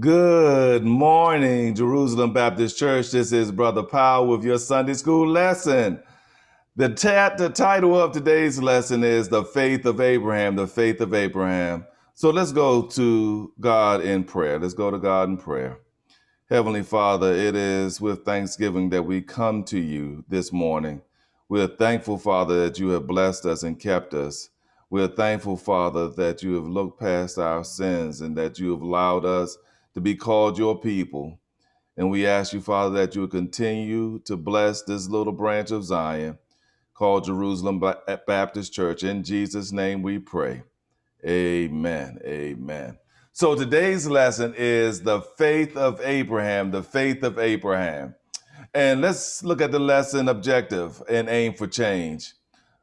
Good morning, Jerusalem Baptist Church. This is Brother Powell with your Sunday school lesson. The, the title of today's lesson is The Faith of Abraham, The Faith of Abraham. So let's go to God in prayer. Let's go to God in prayer. Heavenly Father, it is with thanksgiving that we come to you this morning. We're thankful, Father, that you have blessed us and kept us. We're thankful, Father, that you have looked past our sins and that you have allowed us to be called your people. And we ask you, Father, that you would continue to bless this little branch of Zion called Jerusalem Baptist Church. In Jesus' name we pray. Amen. Amen. So today's lesson is the faith of Abraham, the faith of Abraham. And let's look at the lesson objective and aim for change.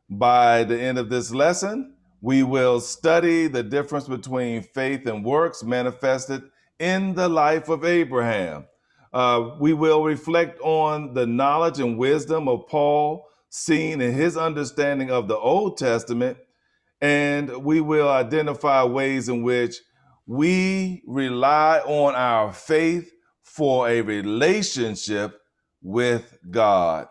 By the end of this lesson, we will study the difference between faith and works manifested in the life of Abraham. Uh, we will reflect on the knowledge and wisdom of Paul, seen in his understanding of the Old Testament, and we will identify ways in which we rely on our faith for a relationship with God.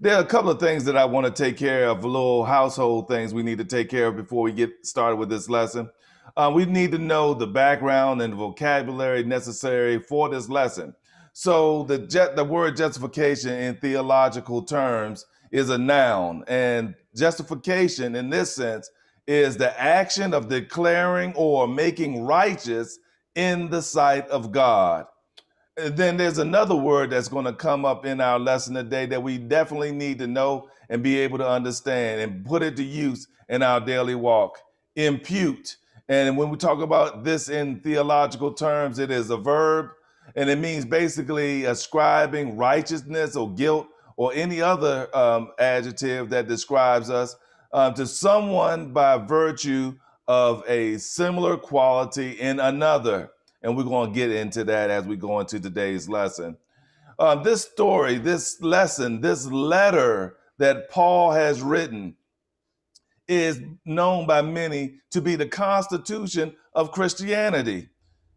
There are a couple of things that I want to take care of, little household things we need to take care of before we get started with this lesson uh, we need to know the background and the vocabulary necessary for this lesson. So the jet, the word justification in theological terms is a noun, and justification in this sense is the action of declaring or making righteous in the sight of God. And then there's another word that's going to come up in our lesson today that we definitely need to know and be able to understand and put it to use in our daily walk impute. And when we talk about this in theological terms, it is a verb and it means basically ascribing righteousness or guilt or any other um, adjective that describes us um, to someone by virtue of a similar quality in another. And we're going to get into that as we go into today's lesson. Um, this story, this lesson, this letter that Paul has written is known by many to be the constitution of Christianity.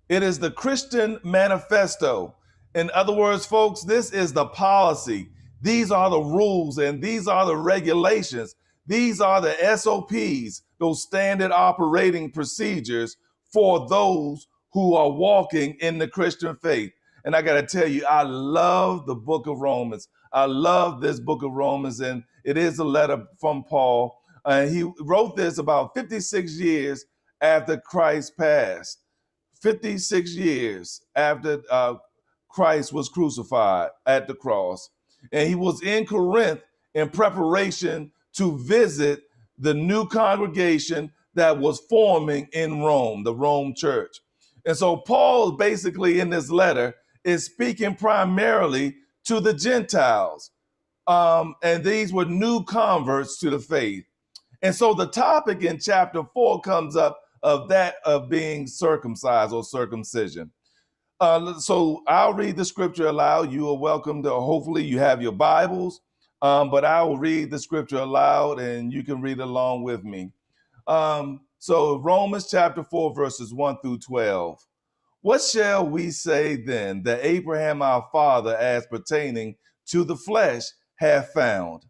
It is the Christian manifesto. In other words, folks, this is the policy. These are the rules and these are the regulations. These are the SOPs, those standard operating procedures for those who are walking in the Christian faith. And I got to tell you, I love the book of Romans. I love this book of Romans, and it is a letter from Paul and he wrote this about 56 years after Christ passed, 56 years after uh, Christ was crucified at the cross. And he was in Corinth in preparation to visit the new congregation that was forming in Rome, the Rome church. And so Paul basically in this letter is speaking primarily to the Gentiles. Um, and these were new converts to the faith. And so the topic in chapter four comes up of that of being circumcised or circumcision. Uh, so I'll read the scripture aloud. You are welcome to, hopefully, you have your Bibles, um, but I will read the scripture aloud and you can read along with me. Um, so Romans chapter 4, verses 1 through 12. What shall we say then that Abraham our father, as pertaining to the flesh, hath found?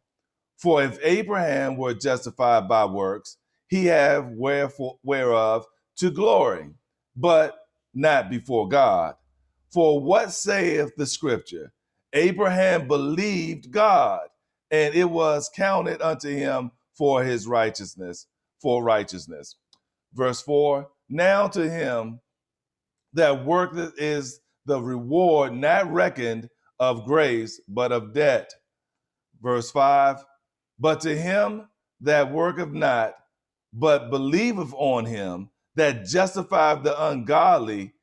For if Abraham were justified by works, he have wherefore, whereof to glory, but not before God. For what saith the scripture? Abraham believed God, and it was counted unto him for his righteousness, for righteousness. Verse 4 Now to him that work is the reward not reckoned of grace, but of debt. Verse 5 but to him that worketh not, but believeth on him that justifieth the ungodly,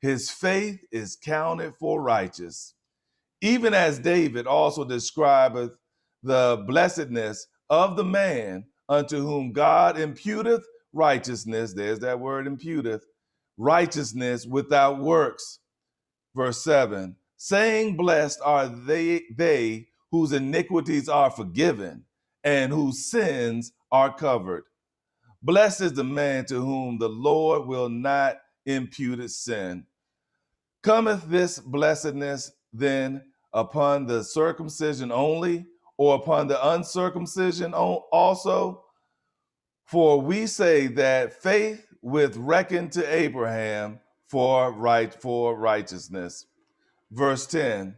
his faith is counted for righteous. Even as David also describeth the blessedness of the man unto whom God imputeth righteousness, there's that word imputeth, righteousness without works. Verse 7 saying, Blessed are they, they whose iniquities are forgiven and whose sins are covered. Blessed is the man to whom the Lord will not impute sin. Cometh this blessedness then upon the circumcision only, or upon the uncircumcision also? For we say that faith with reckoned to Abraham for right for righteousness. Verse 10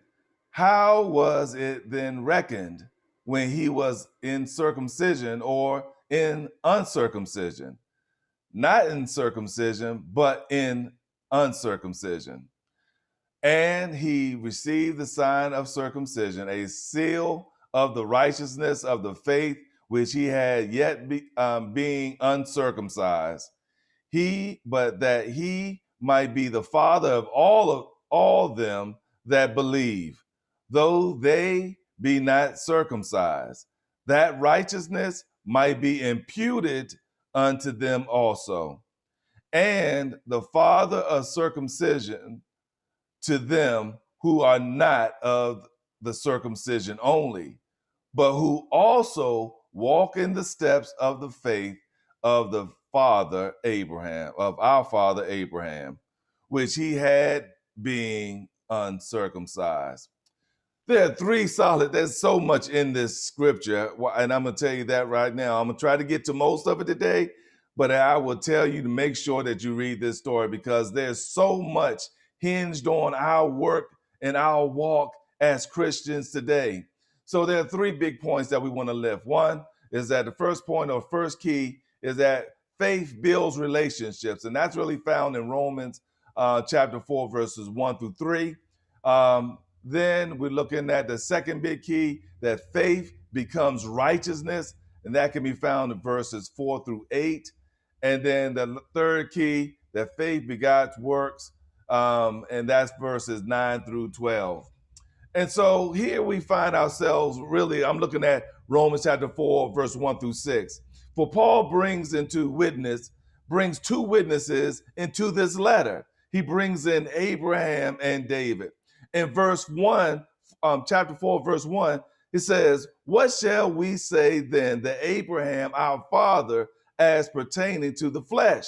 how was it then reckoned when he was in circumcision or in uncircumcision? Not in circumcision, but in uncircumcision. And he received the sign of circumcision, a seal of the righteousness of the faith which he had yet be, um, being uncircumcised. He, but that he might be the father of all of all them that believe, though they be not circumcised, that righteousness might be imputed unto them also. And the father of circumcision to them who are not of the circumcision only, but who also walk in the steps of the faith of the father Abraham, of our father Abraham, which he had being uncircumcised. There are three solid. There's so much in this scripture. And I'm going to tell you that right now. I'm going to try to get to most of it today, but I will tell you to make sure that you read this story because there's so much hinged on our work and our walk as Christians today. So there are three big points that we want to lift. One is that the first point or first key is that faith builds relationships, and that's really found in Romans uh, chapter 4, verses 1 through 3. Um, then we're looking at the second big key that faith becomes righteousness, and that can be found in verses four through eight. And then the third key that faith begots works, um, and that's verses nine through 12. And so here we find ourselves really, I'm looking at Romans chapter 4, verse 1 through 6. For Paul brings into witness, brings two witnesses into this letter. He brings in Abraham and David in verse 1, um, chapter 4, verse 1, it says, What shall we say then that Abraham, our father, as pertaining to the flesh,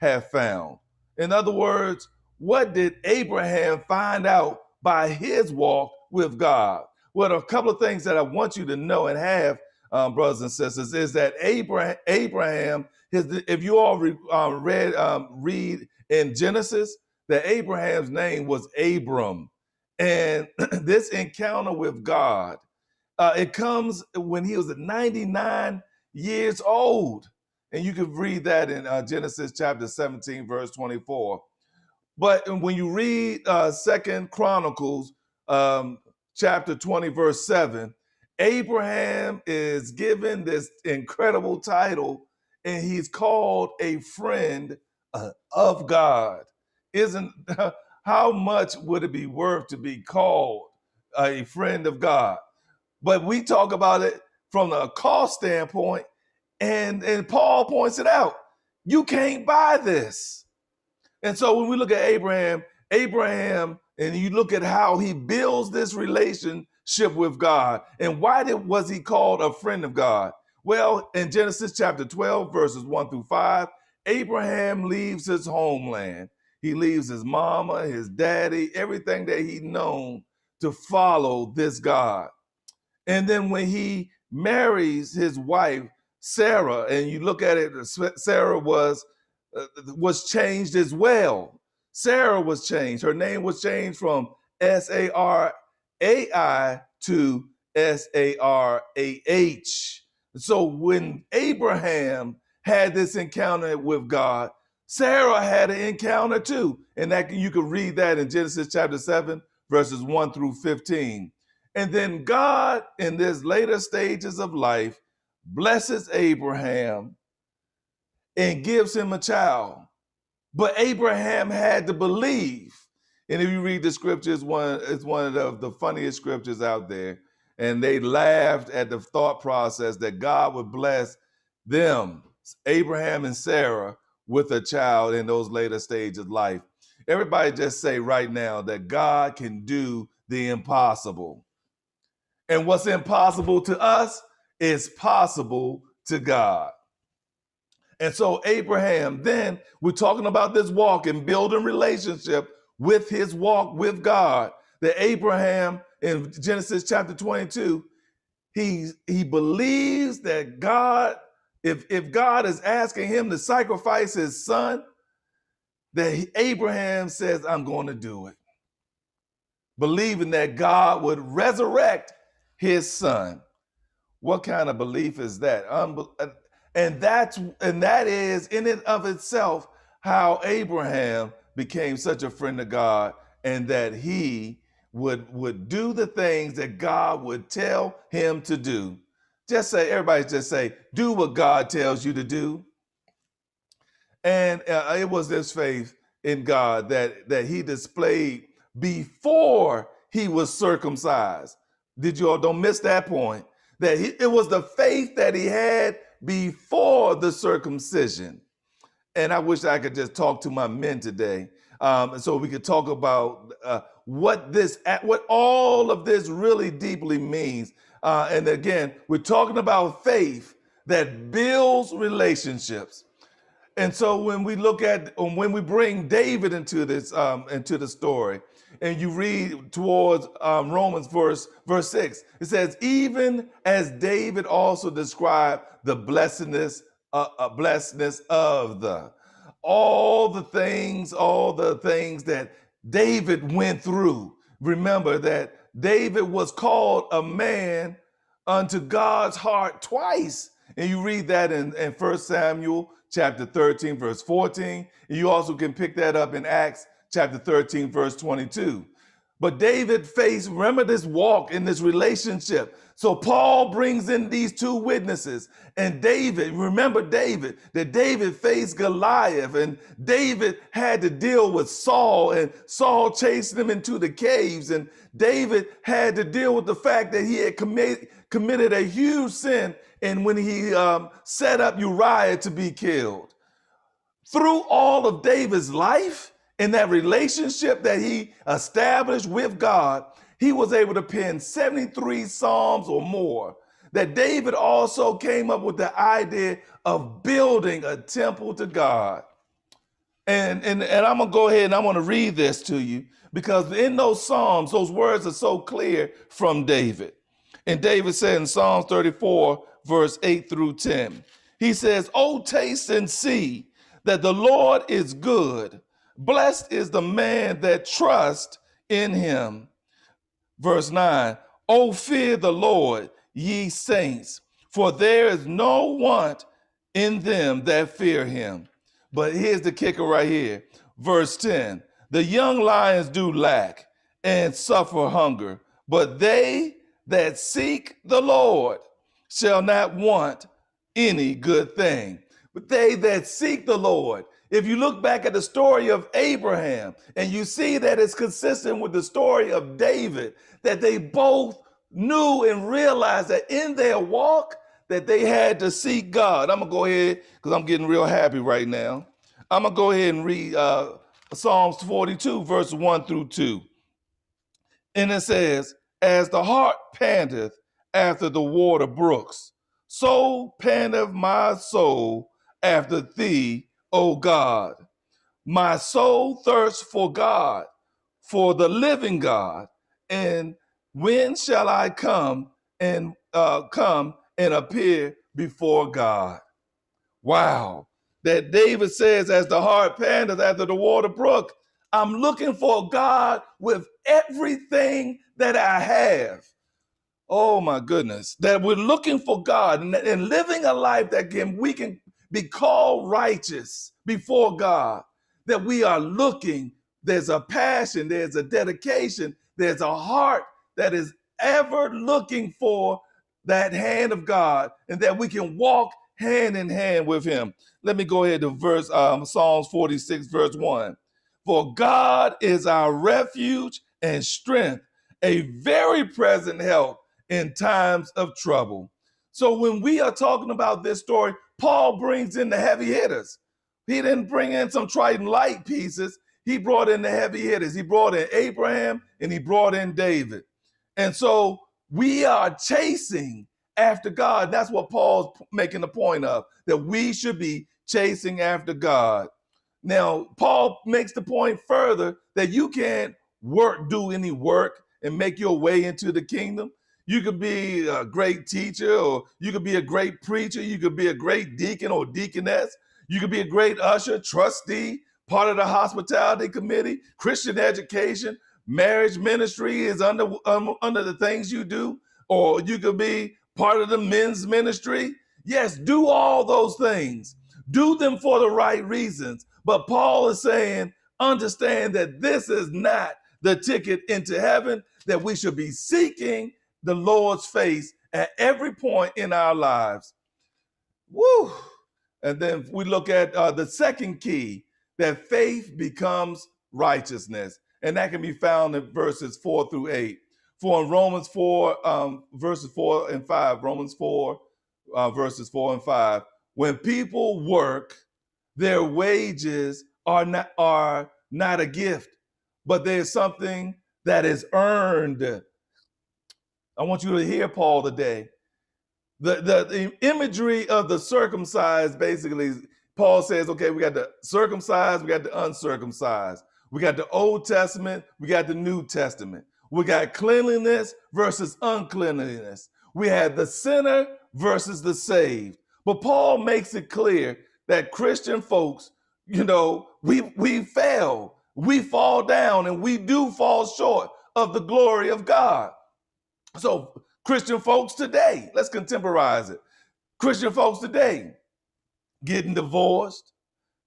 have found? In other words, what did Abraham find out by his walk with God? Well, a couple of things that I want you to know and have, um, brothers and sisters, is that Abraham, Abraham his, if you all re, um, read um, read in Genesis, that Abraham's name was Abram. And this encounter with God, uh, it comes when he was 99 years old. And you can read that in uh, Genesis chapter 17, verse 24. But when you read uh, Second Chronicles um, chapter 20, verse 7, Abraham is given this incredible title, and he's called a friend uh, of God. Isn't how much would it be worth to be called a friend of God? But we talk about it from a cost standpoint, and, and Paul points it out. You can't buy this. And so when we look at Abraham, Abraham, and you look at how he builds this relationship with God, and why did was he called a friend of God? Well, in Genesis chapter 12, verses 1 through 5, Abraham leaves his homeland he leaves his mama, his daddy, everything that he known to follow this God. And then when he marries his wife Sarah, and you look at it, Sarah was uh, was changed as well. Sarah was changed. Her name was changed from S A R A I to S A R A H. So when Abraham had this encounter with God, Sarah had an encounter too. And that you can read that in Genesis chapter 7, verses 1 through 15. And then God, in this later stages of life, blesses Abraham and gives him a child. But Abraham had to believe. And if you read the scriptures, one it's one of the funniest scriptures out there. And they laughed at the thought process that God would bless them, Abraham and Sarah, with a child in those later stages of life. Everybody just say right now that God can do the impossible. And what's impossible to us is possible to God. And so, Abraham, then we're talking about this walk and building relationship with his walk with God. That Abraham in Genesis chapter 22, he, he believes that God if, if God is asking him to sacrifice his son, that Abraham says, I'm going to do it. Believing that God would resurrect his son. What kind of belief is that? Unbe- and that's and that is in and of itself how Abraham became such a friend of God and that he would would do the things that God would tell him to do just say, everybody just say, do what God tells you to do. And uh, it was this faith in God that, that he displayed before he was circumcised. Did you all don't miss that point? That he, it was the faith that he had before the circumcision. And I wish I could just talk to my men today, um, so we could talk about uh, what this, what all of this really deeply means. Uh, and again, we're talking about faith that builds relationships. And so when we look at um, when we bring David into this um, into the story, and you read towards um, Romans verse verse six, it says, "Even as David also described the blessedness uh, uh, blessedness of the all the things, all the things that David went through. Remember that David was called a man unto God's heart twice. And you read that in, in 1 Samuel chapter 13, verse 14. And you also can pick that up in Acts chapter 13, verse 22. But David faced Remember this walk in this relationship. So Paul brings in these two witnesses. And David, remember David, that David faced Goliath, and David had to deal with Saul, and Saul chased him into the caves. And David had to deal with the fact that he had committed a huge sin and when he um, set up Uriah to be killed. Through all of David's life, in that relationship that he established with God, he was able to pen 73 Psalms or more. That David also came up with the idea of building a temple to God. And, and, and I'm going to go ahead and I'm going to read this to you because in those Psalms, those words are so clear from David. And David said in Psalms 34, verse 8 through 10, he says, Oh, taste and see that the Lord is good. Blessed is the man that trusts in him. Verse 9 Oh, fear the Lord, ye saints, for there is no want in them that fear him. But here's the kicker right here. Verse 10 The young lions do lack and suffer hunger, but they that seek the Lord shall not want any good thing. But they that seek the Lord, if you look back at the story of Abraham and you see that it's consistent with the story of David, that they both knew and realized that in their walk that they had to seek God. I'm gonna go ahead because I'm getting real happy right now. I'm gonna go ahead and read uh, Psalms 42, verse 1 through 2. And it says, As the heart panteth after the water brooks, so panteth my soul after thee, O God. My soul thirsts for God, for the living God. And when shall I come and uh, come and appear before God? Wow. That David says, as the hart panders after the water brook, I'm looking for God with everything that I have. Oh my goodness, that we're looking for God and, and living a life that can we can be called righteous before God, that we are looking. There's a passion, there's a dedication, there's a heart that is ever looking for that hand of God and that we can walk hand in hand with him. Let me go ahead to verse um, Psalms 46, verse 1. For God is our refuge and strength, a very present help in times of trouble. So when we are talking about this story, Paul brings in the heavy hitters. He didn't bring in some trident light pieces. He brought in the heavy hitters. He brought in Abraham and he brought in David. And so we are chasing after God. That's what Paul's making the point of, that we should be chasing after God. Now, Paul makes the point further that you can't work, do any work, and make your way into the kingdom. You could be a great teacher, or you could be a great preacher. You could be a great deacon or deaconess. You could be a great usher, trustee, part of the hospitality committee, Christian education, marriage ministry is under um, under the things you do, or you could be part of the men's ministry. Yes, do all those things. Do them for the right reasons. But Paul is saying, understand that this is not the ticket into heaven that we should be seeking the Lord's face at every point in our lives. Woo! And then we look at uh, the second key that faith becomes righteousness. And that can be found in verses four through eight. For in Romans 4, um, verses 4 and 5, Romans 4, uh, verses 4 and 5, when people work, their wages are not, are not a gift, but there's something that is earned I want you to hear Paul today. The, the, the imagery of the circumcised basically, Paul says, okay, we got the circumcised, we got the uncircumcised, we got the Old Testament, we got the New Testament, we got cleanliness versus uncleanliness, we had the sinner versus the saved. But Paul makes it clear that Christian folks, you know, we we fail, we fall down, and we do fall short of the glory of God. So, Christian folks today, let's contemporize it. Christian folks today getting divorced,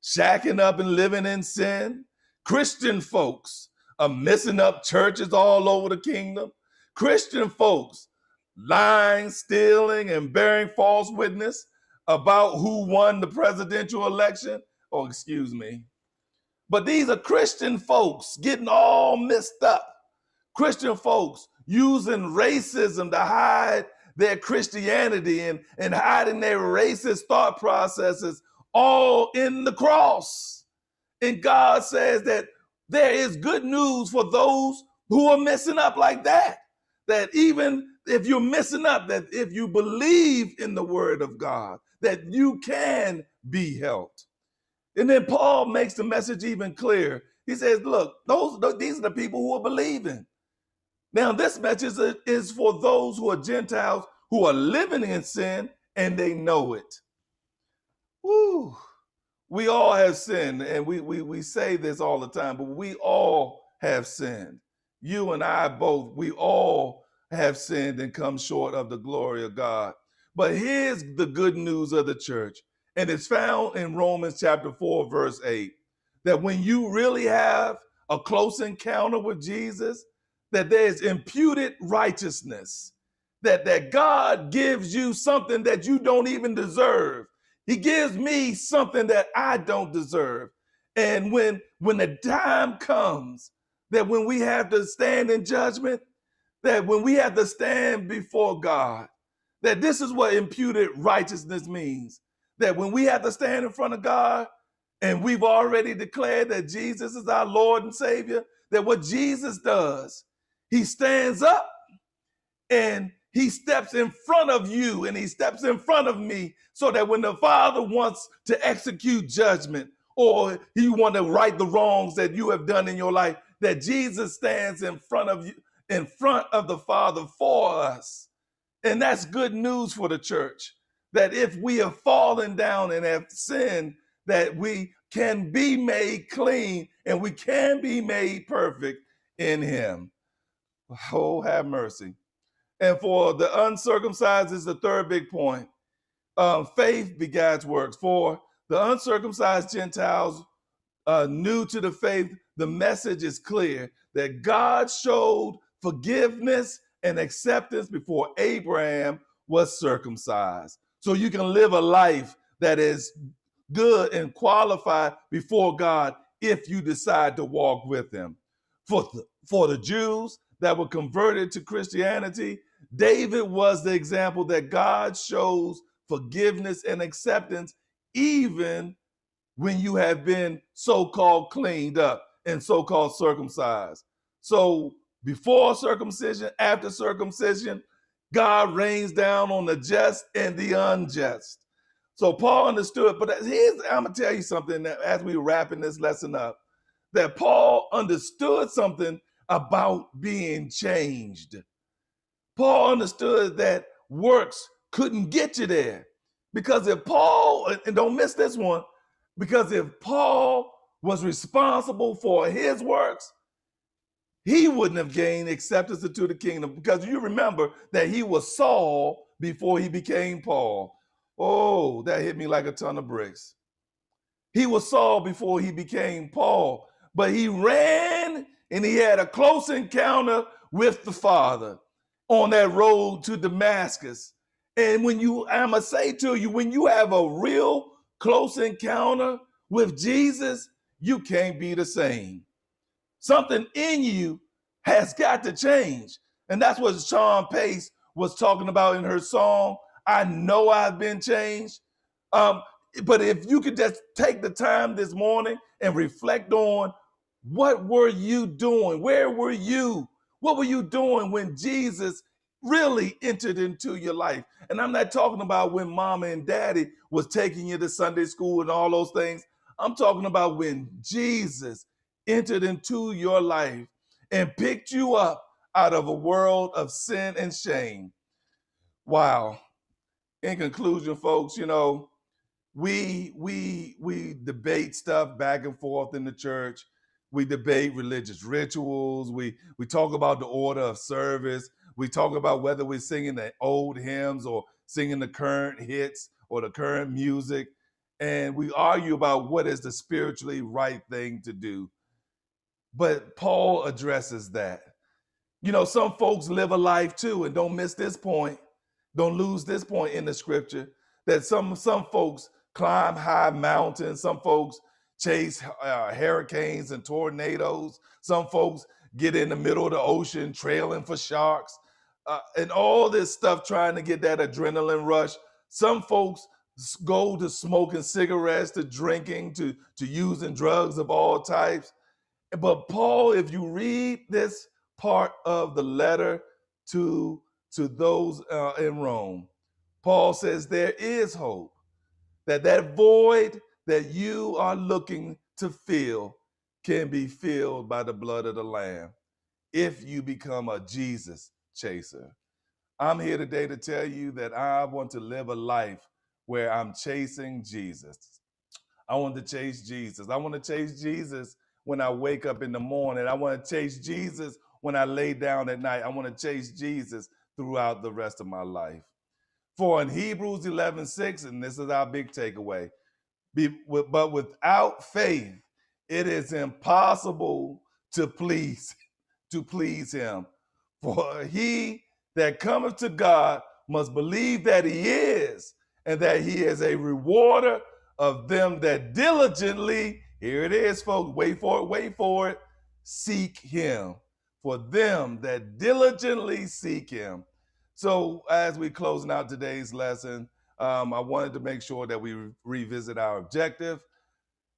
shacking up and living in sin. Christian folks are messing up churches all over the kingdom. Christian folks lying, stealing, and bearing false witness about who won the presidential election. Oh, excuse me. But these are Christian folks getting all messed up. Christian folks using racism to hide their Christianity and, and hiding their racist thought processes all in the cross. And God says that there is good news for those who are messing up like that. That even if you're messing up, that if you believe in the word of God, that you can be helped. And then Paul makes the message even clearer. He says, Look, those, these are the people who are believing. Now, this message is, is for those who are Gentiles who are living in sin and they know it. Woo. We all have sinned, and we, we, we say this all the time, but we all have sinned. You and I both, we all have sinned and come short of the glory of God. But here's the good news of the church, and it's found in Romans chapter 4, verse 8 that when you really have a close encounter with Jesus, that there's imputed righteousness, that, that God gives you something that you don't even deserve. He gives me something that I don't deserve. And when when the time comes that when we have to stand in judgment, that when we have to stand before God, that this is what imputed righteousness means. That when we have to stand in front of God and we've already declared that Jesus is our Lord and Savior, that what Jesus does, he stands up and he steps in front of you and he steps in front of me so that when the Father wants to execute judgment or he wants to right the wrongs that you have done in your life, that Jesus stands in front of you, in front of the Father for us. And that's good news for the church that if we have fallen down and have sinned, that we can be made clean and we can be made perfect in Him. Oh, have mercy. And for the uncircumcised is the third big point. Um, faith begats works. For the uncircumcised Gentiles uh, new to the faith, the message is clear that God showed forgiveness and acceptance before Abraham was circumcised. So you can live a life that is good and qualified before God if you decide to walk with Him. For the, for the Jews, that were converted to Christianity, David was the example that God shows forgiveness and acceptance even when you have been so called cleaned up and so called circumcised. So before circumcision, after circumcision, God rains down on the just and the unjust. So Paul understood, but here's, I'm gonna tell you something that as we wrapping this lesson up, that Paul understood something about being changed. Paul understood that works couldn't get you there. Because if Paul, and don't miss this one, because if Paul was responsible for his works, he wouldn't have gained acceptance into the kingdom. Because you remember that he was Saul before he became Paul. Oh, that hit me like a ton of bricks. He was Saul before he became Paul, but he ran and he had a close encounter with the Father on that road to Damascus. And when you, I must say to you, when you have a real close encounter with Jesus, you can't be the same. Something in you has got to change. And that's what Sean Pace was talking about in her song, I Know I've Been Changed. Um, but if you could just take the time this morning and reflect on what were you doing? Where were you? What were you doing when Jesus really entered into your life? And I'm not talking about when mama and daddy was taking you to Sunday school and all those things. I'm talking about when Jesus entered into your life and picked you up out of a world of sin and shame. Wow. In conclusion, folks, you know, we we we debate stuff back and forth in the church we debate religious rituals, we we talk about the order of service, we talk about whether we're singing the old hymns or singing the current hits or the current music, and we argue about what is the spiritually right thing to do. But Paul addresses that. You know, some folks live a life too, and don't miss this point. Don't lose this point in the scripture that some some folks climb high mountains, some folks chase uh, hurricanes and tornadoes. Some folks get in the middle of the ocean trailing for sharks uh, and all this stuff trying to get that adrenaline rush. Some folks go to smoking cigarettes, to drinking, to, to using drugs of all types. But Paul, if you read this part of the letter to, to those uh, in Rome, Paul says there is hope that that void that you are looking to fill can be filled by the blood of the Lamb if you become a Jesus chaser. I'm here today to tell you that I want to live a life where I'm chasing Jesus. I want to chase Jesus. I want to chase Jesus when I wake up in the morning. I want to chase Jesus when I lay down at night. I want to chase Jesus throughout the rest of my life. For in Hebrews 11 6, and this is our big takeaway, be, but without faith, it is impossible to please to please him. For he that cometh to God must believe that he is, and that he is a rewarder of them that diligently, here it is, folks, wait for it, wait for it, seek him. For them that diligently seek him. So, as we closing out today's lesson, um, I wanted to make sure that we re- revisit our objective.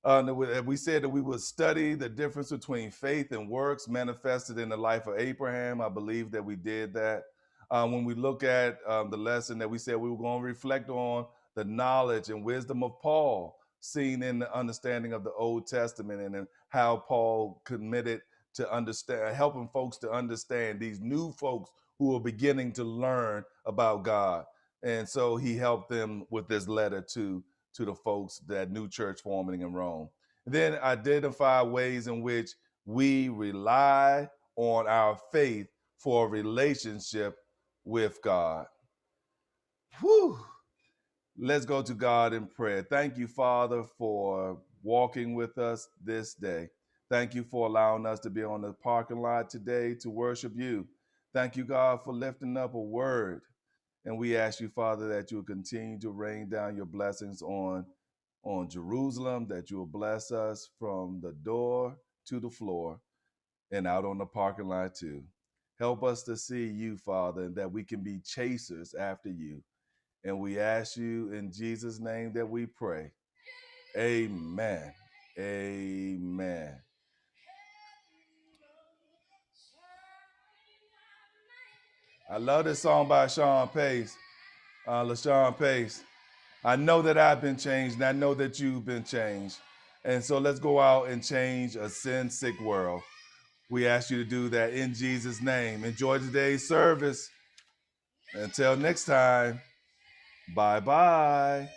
Uh, we said that we would study the difference between faith and works manifested in the life of Abraham. I believe that we did that. Um, when we look at um, the lesson that we said we were going to reflect on the knowledge and wisdom of Paul, seen in the understanding of the Old Testament and how Paul committed to understand, helping folks to understand these new folks who are beginning to learn about God. And so he helped them with this letter to to the folks that new church forming in Rome. Then identify ways in which we rely on our faith for a relationship with God. Whew. Let's go to God in prayer. Thank you, Father, for walking with us this day. Thank you for allowing us to be on the parking lot today to worship you. Thank you, God, for lifting up a word and we ask you, Father, that you will continue to rain down your blessings on, on Jerusalem, that you will bless us from the door to the floor and out on the parking lot too. Help us to see you, Father, and that we can be chasers after you. And we ask you in Jesus' name that we pray. Amen. Amen. I love this song by Sean Pace, uh, LaShawn Pace. I know that I've been changed, and I know that you've been changed. And so let's go out and change a sin sick world. We ask you to do that in Jesus' name. Enjoy today's service. Until next time, bye bye.